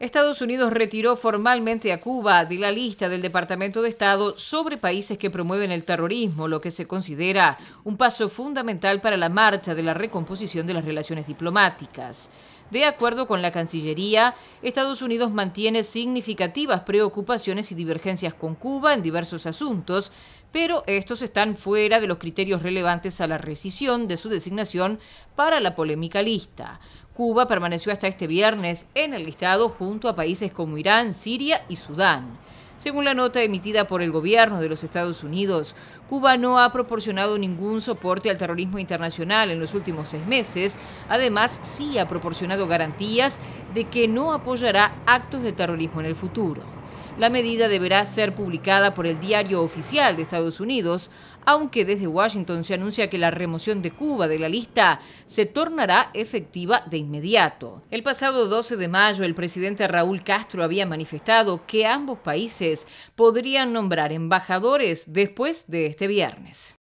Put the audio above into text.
Estados Unidos retiró formalmente a Cuba de la lista del Departamento de Estado sobre países que promueven el terrorismo, lo que se considera un paso fundamental para la marcha de la recomposición de las relaciones diplomáticas. De acuerdo con la Cancillería, Estados Unidos mantiene significativas preocupaciones y divergencias con Cuba en diversos asuntos, pero estos están fuera de los criterios relevantes a la rescisión de su designación para la polémica lista. Cuba permaneció hasta este viernes en el listado junto a países como Irán, Siria y Sudán. Según la nota emitida por el gobierno de los Estados Unidos, Cuba no ha proporcionado ningún soporte al terrorismo internacional en los últimos seis meses. Además, sí ha proporcionado garantías de que no apoyará actos de terrorismo en el futuro. La medida deberá ser publicada por el diario oficial de Estados Unidos, aunque desde Washington se anuncia que la remoción de Cuba de la lista se tornará efectiva de inmediato. El pasado 12 de mayo, el presidente Raúl Castro había manifestado que ambos países podrían nombrar embajadores después de este viernes.